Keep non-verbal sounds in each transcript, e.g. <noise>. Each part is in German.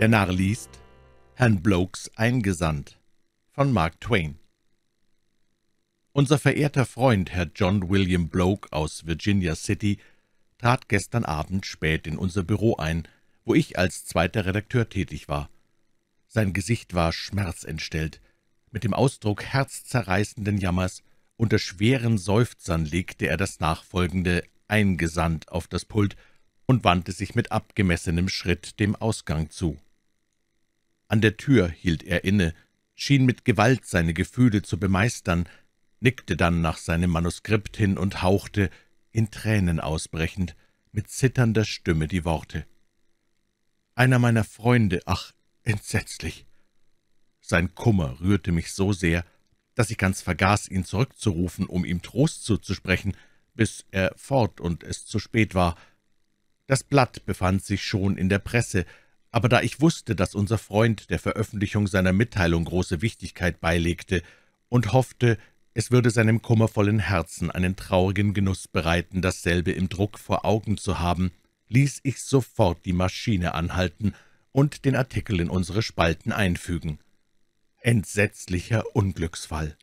Der Narr liest Herrn Blokes Eingesandt von Mark Twain Unser verehrter Freund, Herr John William Bloke aus Virginia City, trat gestern Abend spät in unser Büro ein, wo ich als zweiter Redakteur tätig war. Sein Gesicht war schmerzentstellt. Mit dem Ausdruck herzzerreißenden Jammers unter schweren Seufzern legte er das nachfolgende Eingesandt auf das Pult und wandte sich mit abgemessenem Schritt dem Ausgang zu. An der Tür hielt er inne, schien mit Gewalt seine Gefühle zu bemeistern, nickte dann nach seinem Manuskript hin und hauchte, in Tränen ausbrechend, mit zitternder Stimme die Worte. »Einer meiner Freunde, ach, entsetzlich!« Sein Kummer rührte mich so sehr, dass ich ganz vergaß, ihn zurückzurufen, um ihm Trost zuzusprechen, bis er fort und es zu spät war. Das Blatt befand sich schon in der Presse, aber da ich wusste, dass unser Freund der Veröffentlichung seiner Mitteilung große Wichtigkeit beilegte und hoffte, es würde seinem kummervollen Herzen einen traurigen Genuss bereiten, dasselbe im Druck vor Augen zu haben, ließ ich sofort die Maschine anhalten und den Artikel in unsere Spalten einfügen. Entsetzlicher Unglücksfall.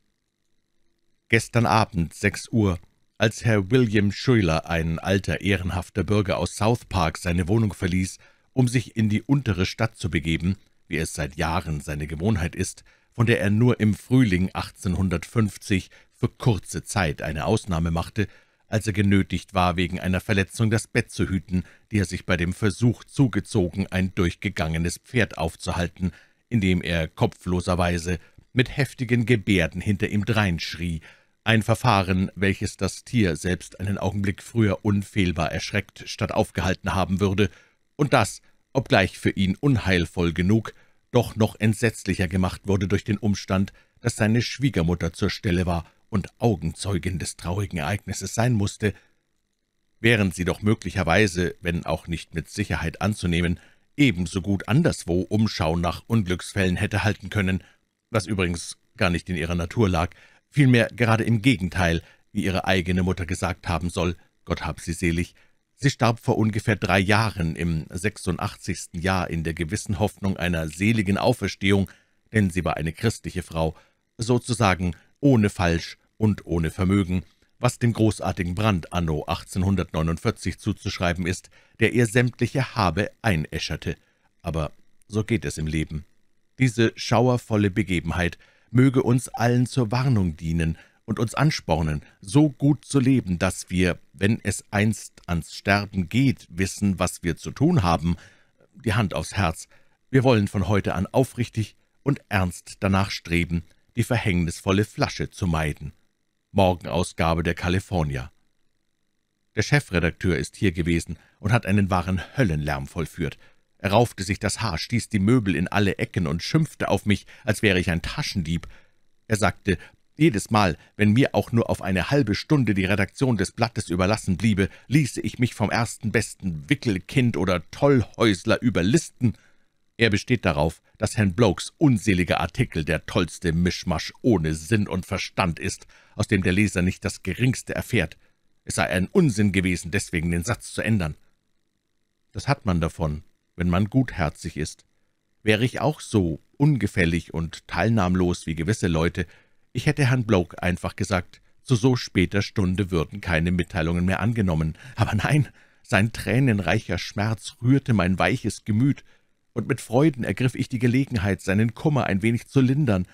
Gestern Abend, 6 Uhr, als Herr William Schuyler, ein alter, ehrenhafter Bürger aus South Park, seine Wohnung verließ, um sich in die untere Stadt zu begeben, wie es seit Jahren seine Gewohnheit ist, von der er nur im Frühling 1850 für kurze Zeit eine Ausnahme machte, als er genötigt war, wegen einer Verletzung das Bett zu hüten, die er sich bei dem Versuch zugezogen, ein durchgegangenes Pferd aufzuhalten, indem er kopfloserweise mit heftigen Gebärden hinter ihm dreinschrie, ein Verfahren, welches das Tier selbst einen Augenblick früher unfehlbar erschreckt statt aufgehalten haben würde, und das, obgleich für ihn unheilvoll genug, doch noch entsetzlicher gemacht wurde durch den Umstand, dass seine Schwiegermutter zur Stelle war und Augenzeugin des traurigen Ereignisses sein musste, während sie doch möglicherweise, wenn auch nicht mit Sicherheit anzunehmen, ebenso gut anderswo Umschau nach Unglücksfällen hätte halten können, was übrigens gar nicht in ihrer Natur lag, vielmehr gerade im Gegenteil, wie ihre eigene Mutter gesagt haben soll, Gott hab sie selig, Sie starb vor ungefähr drei Jahren, im 86. Jahr, in der gewissen Hoffnung einer seligen Auferstehung, denn sie war eine christliche Frau, sozusagen ohne Falsch und ohne Vermögen, was dem großartigen Brand anno 1849 zuzuschreiben ist, der ihr sämtliche Habe einäscherte. Aber so geht es im Leben. Diese schauervolle Begebenheit möge uns allen zur Warnung dienen, und uns anspornen, so gut zu leben, dass wir, wenn es einst ans Sterben geht, wissen, was wir zu tun haben. Die Hand aufs Herz. Wir wollen von heute an aufrichtig und ernst danach streben, die verhängnisvolle Flasche zu meiden. Morgenausgabe der California. Der Chefredakteur ist hier gewesen und hat einen wahren Höllenlärm vollführt. Er raufte sich das Haar, stieß die Möbel in alle Ecken und schimpfte auf mich, als wäre ich ein Taschendieb. Er sagte, jedes Mal, wenn mir auch nur auf eine halbe Stunde die Redaktion des Blattes überlassen bliebe, ließe ich mich vom ersten besten Wickelkind oder Tollhäusler überlisten. Er besteht darauf, dass Herrn Blokes unseliger Artikel der tollste Mischmasch ohne Sinn und Verstand ist, aus dem der Leser nicht das Geringste erfährt. Es sei ein Unsinn gewesen, deswegen den Satz zu ändern. Das hat man davon, wenn man gutherzig ist. Wäre ich auch so ungefällig und teilnahmlos wie gewisse Leute, ich hätte Herrn Bloke einfach gesagt, zu so später Stunde würden keine Mitteilungen mehr angenommen. Aber nein, sein tränenreicher Schmerz rührte mein weiches Gemüt, und mit Freuden ergriff ich die Gelegenheit, seinen Kummer ein wenig zu lindern.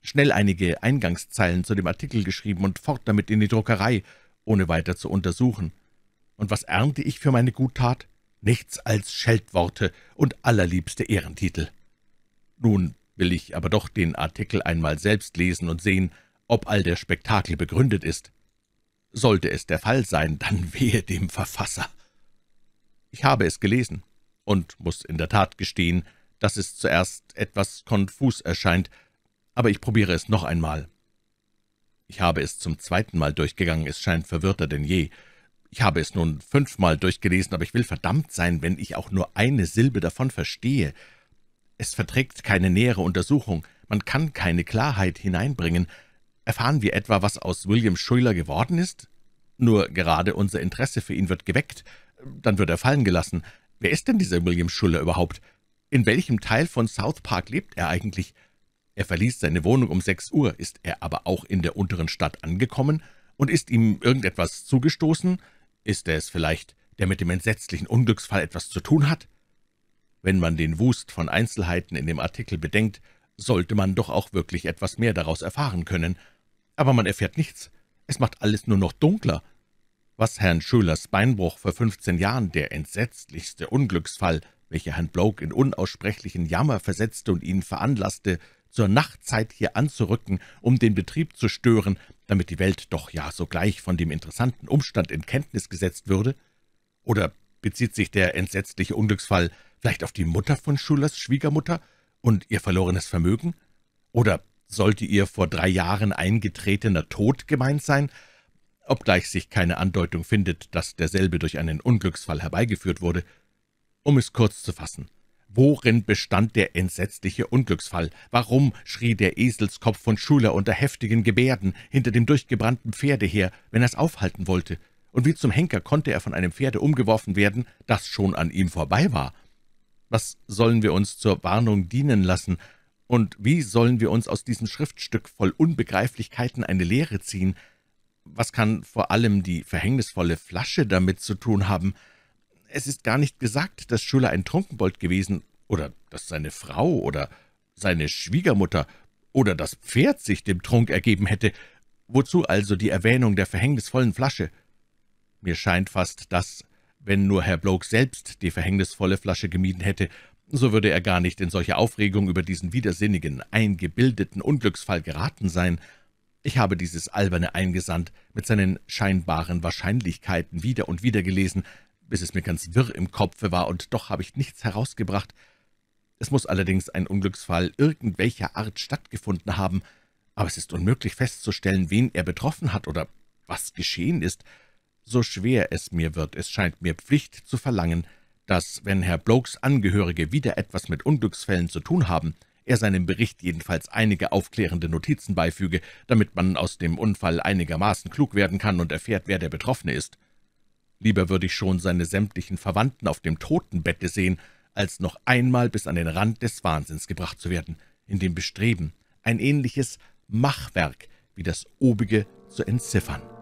Schnell einige Eingangszeilen zu dem Artikel geschrieben und fort damit in die Druckerei, ohne weiter zu untersuchen. Und was ernte ich für meine Guttat? Nichts als Scheltworte und allerliebste Ehrentitel. Nun will ich aber doch den Artikel einmal selbst lesen und sehen, ob all der Spektakel begründet ist. Sollte es der Fall sein, dann <laughs> wehe dem Verfasser. Ich habe es gelesen und muss in der Tat gestehen, dass es zuerst etwas konfus erscheint, aber ich probiere es noch einmal. Ich habe es zum zweiten Mal durchgegangen, es scheint verwirrter denn je. Ich habe es nun fünfmal durchgelesen, aber ich will verdammt sein, wenn ich auch nur eine Silbe davon verstehe. Es verträgt keine nähere Untersuchung, man kann keine Klarheit hineinbringen. Erfahren wir etwa, was aus William Schuyler geworden ist? Nur gerade unser Interesse für ihn wird geweckt, dann wird er fallen gelassen. Wer ist denn dieser William Schuller überhaupt? In welchem Teil von South Park lebt er eigentlich? Er verließ seine Wohnung um sechs Uhr, ist er aber auch in der unteren Stadt angekommen? Und ist ihm irgendetwas zugestoßen? Ist er es vielleicht, der mit dem entsetzlichen Unglücksfall etwas zu tun hat? Wenn man den Wust von Einzelheiten in dem Artikel bedenkt, sollte man doch auch wirklich etwas mehr daraus erfahren können. Aber man erfährt nichts. Es macht alles nur noch dunkler. Was Herrn Schölers Beinbruch vor 15 Jahren, der entsetzlichste Unglücksfall, welcher Herrn Bloke in unaussprechlichen Jammer versetzte und ihn veranlasste, zur Nachtzeit hier anzurücken, um den Betrieb zu stören, damit die Welt doch ja sogleich von dem interessanten Umstand in Kenntnis gesetzt würde? Oder bezieht sich der entsetzliche Unglücksfall vielleicht auf die Mutter von Schulers Schwiegermutter und ihr verlorenes Vermögen? Oder sollte ihr vor drei Jahren eingetretener Tod gemeint sein, obgleich sich keine Andeutung findet, dass derselbe durch einen Unglücksfall herbeigeführt wurde. Um es kurz zu fassen, worin bestand der entsetzliche Unglücksfall? Warum schrie der Eselskopf von Schuler unter heftigen Gebärden hinter dem durchgebrannten Pferde her, wenn er es aufhalten wollte? Und wie zum Henker konnte er von einem Pferde umgeworfen werden, das schon an ihm vorbei war?« was sollen wir uns zur Warnung dienen lassen? Und wie sollen wir uns aus diesem Schriftstück voll Unbegreiflichkeiten eine Lehre ziehen? Was kann vor allem die verhängnisvolle Flasche damit zu tun haben? Es ist gar nicht gesagt, dass Schüler ein Trunkenbold gewesen oder dass seine Frau oder seine Schwiegermutter oder das Pferd sich dem Trunk ergeben hätte. Wozu also die Erwähnung der verhängnisvollen Flasche? Mir scheint fast das wenn nur Herr Bloke selbst die verhängnisvolle Flasche gemieden hätte, so würde er gar nicht in solche Aufregung über diesen widersinnigen, eingebildeten Unglücksfall geraten sein. Ich habe dieses alberne Eingesandt mit seinen scheinbaren Wahrscheinlichkeiten wieder und wieder gelesen, bis es mir ganz wirr im Kopfe war, und doch habe ich nichts herausgebracht. Es muss allerdings ein Unglücksfall irgendwelcher Art stattgefunden haben, aber es ist unmöglich festzustellen, wen er betroffen hat oder was geschehen ist, so schwer es mir wird, es scheint mir Pflicht zu verlangen, dass, wenn Herr Blokes Angehörige wieder etwas mit Unglücksfällen zu tun haben, er seinem Bericht jedenfalls einige aufklärende Notizen beifüge, damit man aus dem Unfall einigermaßen klug werden kann und erfährt, wer der Betroffene ist. Lieber würde ich schon seine sämtlichen Verwandten auf dem Totenbette sehen, als noch einmal bis an den Rand des Wahnsinns gebracht zu werden, in dem Bestreben, ein ähnliches Machwerk wie das obige zu entziffern.«